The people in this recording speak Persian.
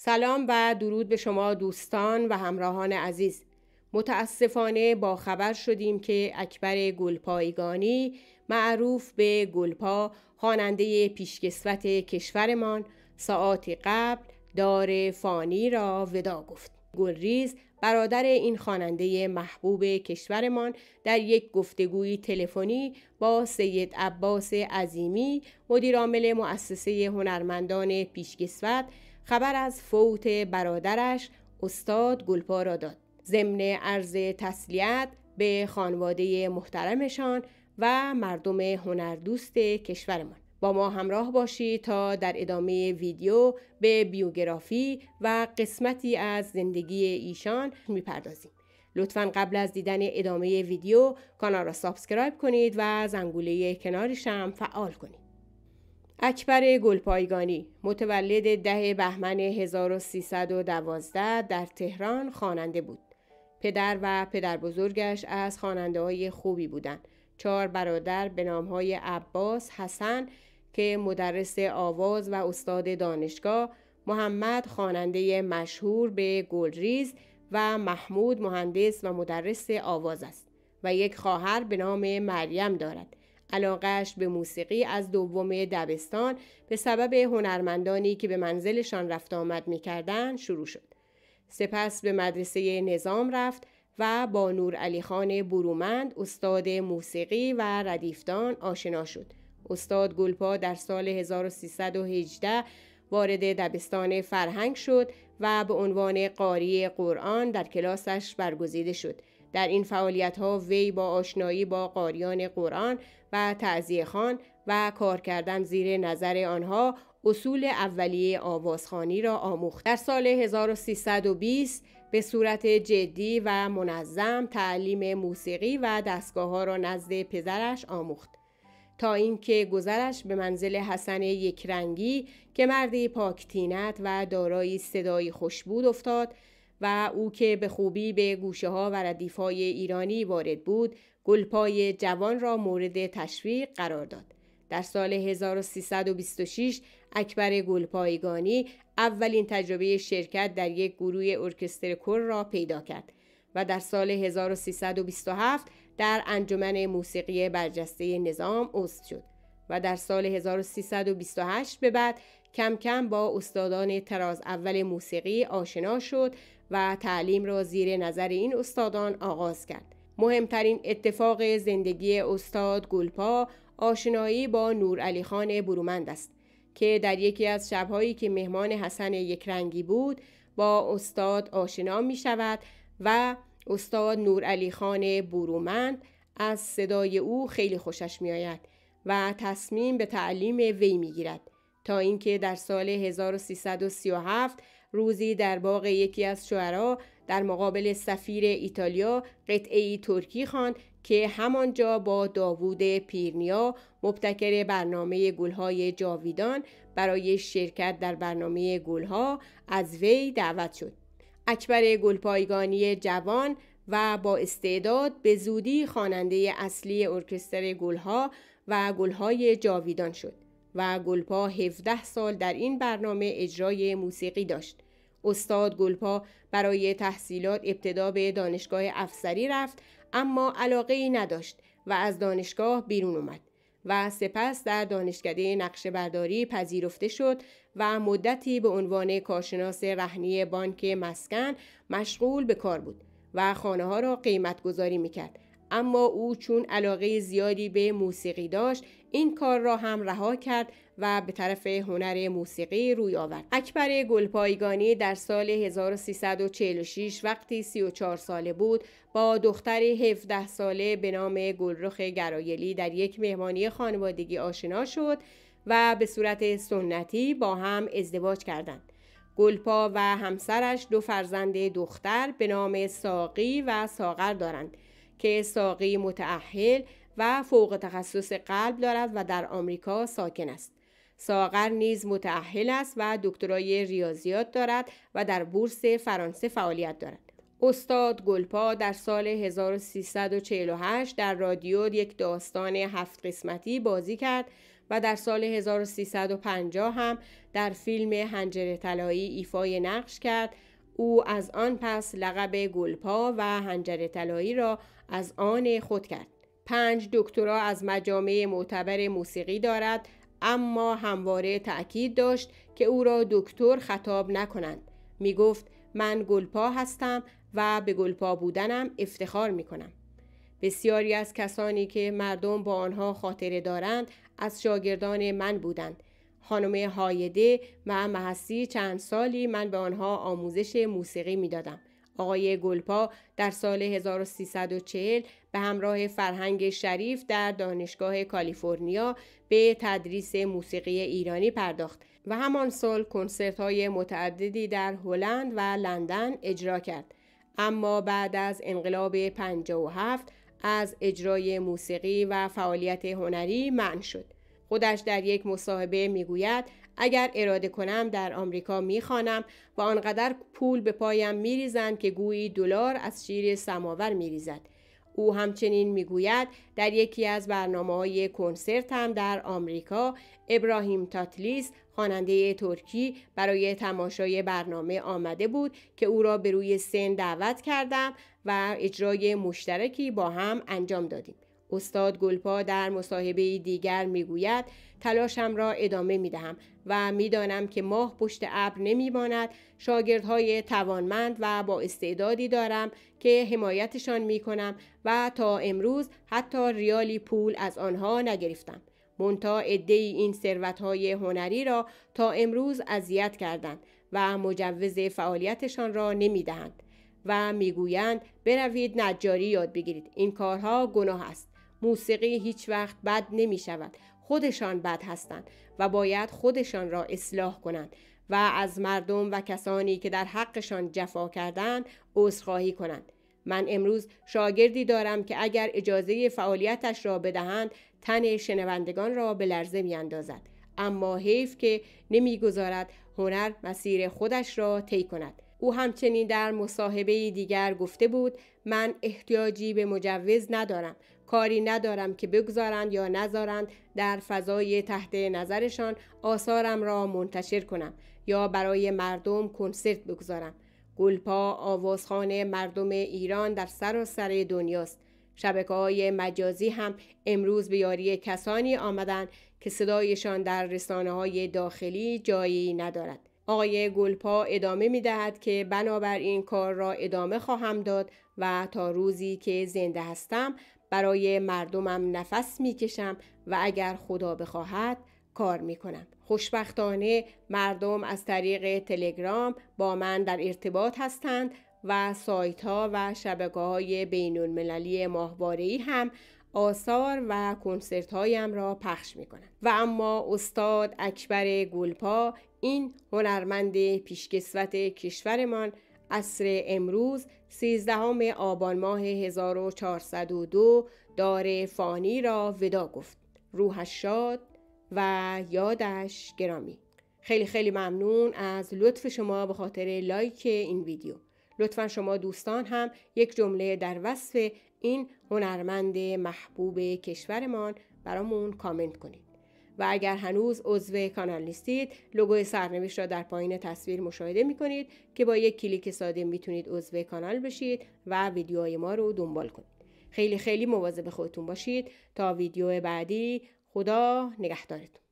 سلام و درود به شما دوستان و همراهان عزیز متاسفانه با خبر شدیم که اکبر گلپایگانی معروف به گلپا خواننده پیشکسوت کشورمان ساعت قبل دار فانی را ودا گفت گلریز برادر این خواننده محبوب کشورمان در یک گفتگوی تلفنی با سید عباس عظیمی مدیرعامل مؤسسه هنرمندان پیشکسوت خبر از فوت برادرش استاد گلپا را داد ضمن عرض تسلیت به خانواده محترمشان و مردم هنردوست کشورمان با ما همراه باشید تا در ادامه ویدیو به بیوگرافی و قسمتی از زندگی ایشان میپردازیم لطفا قبل از دیدن ادامه ویدیو کانال را سابسکرایب کنید و زنگوله کنارش هم فعال کنید اکبر گلپایگانی متولد ده بهمن 1312 در تهران خواننده بود. پدر و پدر بزرگش از خواننده های خوبی بودند. چهار برادر به نام های عباس، حسن که مدرس آواز و استاد دانشگاه، محمد خواننده مشهور به گلریز و محمود مهندس و مدرس آواز است و یک خواهر به نام مریم دارد علاقش به موسیقی از دوم دبستان به سبب هنرمندانی که به منزلشان رفت آمد میکردند شروع شد. سپس به مدرسه نظام رفت و با نور علی خان برومند استاد موسیقی و ردیفدان آشنا شد. استاد گلپا در سال 1318 وارد دبستان فرهنگ شد و به عنوان قاری قرآن در کلاسش برگزیده شد در این فعالیت ها وی با آشنایی با قاریان قرآن و تعذیه خان و کار کردن زیر نظر آنها اصول اولیه آوازخانی را آموخت. در سال 1320 به صورت جدی و منظم تعلیم موسیقی و دستگاه ها را نزد پدرش آموخت. تا اینکه گذرش به منزل حسن یکرنگی که مردی پاکتینت و دارایی صدایی خوش بود افتاد و او که به خوبی به گوشه ها و ردیف های ایرانی وارد بود گلپای جوان را مورد تشویق قرار داد. در سال 1326 اکبر گلپایگانی اولین تجربه شرکت در یک گروه ارکستر کل را پیدا کرد و در سال 1327 در انجمن موسیقی برجسته نظام عضو شد و در سال 1328 به بعد کم کم با استادان تراز اول موسیقی آشنا شد و تعلیم را زیر نظر این استادان آغاز کرد. مهمترین اتفاق زندگی استاد گلپا آشنایی با علی خان برومند است که در یکی از شبهایی که مهمان حسن یکرنگی بود با استاد آشنا می شود و استاد علی خان برومند از صدای او خیلی خوشش می آید و تصمیم به تعلیم وی می گیرد. تا اینکه در سال 1337 روزی در باغ یکی از شعرا در مقابل سفیر ایتالیا قطعی ترکی خواند که همانجا با داوود پیرنیا مبتکر برنامه گلهای جاویدان برای شرکت در برنامه گلها از وی دعوت شد اکبر گلپایگانی جوان و با استعداد به زودی خواننده اصلی ارکستر گلها و گلهای جاویدان شد و گلپا 17 سال در این برنامه اجرای موسیقی داشت. استاد گلپا برای تحصیلات ابتدا به دانشگاه افسری رفت اما علاقه ای نداشت و از دانشگاه بیرون اومد و سپس در دانشکده نقشه برداری پذیرفته شد و مدتی به عنوان کارشناس رهنی بانک مسکن مشغول به کار بود و خانه ها را قیمت گذاری می کرد اما او چون علاقه زیادی به موسیقی داشت این کار را هم رها کرد و به طرف هنر موسیقی روی آورد اکبر گلپایگانی در سال 1346 وقتی 34 ساله بود با دختر 17 ساله به نام گلرخ گرایلی در یک مهمانی خانوادگی آشنا شد و به صورت سنتی با هم ازدواج کردند گلپا و همسرش دو فرزند دختر به نام ساقی و ساغر دارند که ساقی متعهل و فوق تخصص قلب دارد و در آمریکا ساکن است. ساغر نیز متعهل است و دکترای ریاضیات دارد و در بورس فرانسه فعالیت دارد. استاد گلپا در سال 1348 در رادیو یک داستان هفت قسمتی بازی کرد و در سال 1350 هم در فیلم هنجره طلایی ایفای نقش کرد او از آن پس لقب گلپا و هنجر طلایی را از آن خود کرد. پنج دکترا از مجامع معتبر موسیقی دارد اما همواره تأکید داشت که او را دکتر خطاب نکنند. می گفت من گلپا هستم و به گلپا بودنم افتخار می کنم. بسیاری از کسانی که مردم با آنها خاطره دارند از شاگردان من بودند خانم هایده و محسی چند سالی من به آنها آموزش موسیقی میدادم. آقای گلپا در سال 1340 به همراه فرهنگ شریف در دانشگاه کالیفرنیا به تدریس موسیقی ایرانی پرداخت و همان سال کنسرت های متعددی در هلند و لندن اجرا کرد. اما بعد از انقلاب 57 از اجرای موسیقی و فعالیت هنری من شد. خودش در یک مصاحبه میگوید اگر اراده کنم در آمریکا میخوانم و آنقدر پول به پایم میریزند که گویی دلار از شیر سماور میریزد او همچنین میگوید در یکی از برنامه های کنسرت هم در آمریکا ابراهیم تاتلیس خواننده ترکی برای تماشای برنامه آمده بود که او را به روی سن دعوت کردم و اجرای مشترکی با هم انجام دادیم استاد گلپا در مصاحبه دیگر میگوید تلاشم را ادامه می دهم و میدانم که ماه پشت ابر نمیماند شاگردهای توانمند و با استعدادی دارم که حمایتشان می کنم و تا امروز حتی ریالی پول از آنها نگرفتم مونتا عدهای این ثروتهای هنری را تا امروز اذیت کردند و مجوز فعالیتشان را نمیدهند و میگویند بروید نجاری یاد بگیرید این کارها گناه است موسیقی هیچ وقت بد نمی شود. خودشان بد هستند و باید خودشان را اصلاح کنند و از مردم و کسانی که در حقشان جفا کردند عذرخواهی کنند. من امروز شاگردی دارم که اگر اجازه فعالیتش را بدهند تن شنوندگان را به لرزه می اندازد. اما حیف که نمیگذارد هنر مسیر خودش را طی کند. او همچنین در مصاحبه دیگر گفته بود من احتیاجی به مجوز ندارم کاری ندارم که بگذارند یا نذارند در فضای تحت نظرشان آثارم را منتشر کنم یا برای مردم کنسرت بگذارم گلپا آوازخانه مردم ایران در سراسر سر دنیاست شبکه های مجازی هم امروز به یاری کسانی آمدند که صدایشان در رسانه های داخلی جایی ندارد. آقای گلپا ادامه می دهد که بنابراین کار را ادامه خواهم داد و تا روزی که زنده هستم برای مردمم نفس میکشم و اگر خدا بخواهد کار میکنم خوشبختانه مردم از طریق تلگرام با من در ارتباط هستند و سایت ها و شبکه های بین المللی ماهبارهی هم آثار و کنسرت هایم را پخش می کنند و اما استاد اکبر گلپا این هنرمند پیشکسوت کشورمان عصر امروز 13 آبان ماه 1402 دار فانی را ودا گفت روحش شاد و یادش گرامی خیلی خیلی ممنون از لطف شما به خاطر لایک این ویدیو لطفا شما دوستان هم یک جمله در وصف این هنرمند محبوب کشورمان برامون کامنت کنید و اگر هنوز عضو کانال نیستید لوگو سرنوشت را در پایین تصویر مشاهده می کنید که با یک کلیک ساده میتونید عضو کانال بشید و ویدیوهای ما رو دنبال کنید خیلی خیلی مواظب خودتون باشید تا ویدیو بعدی خدا نگهدارتون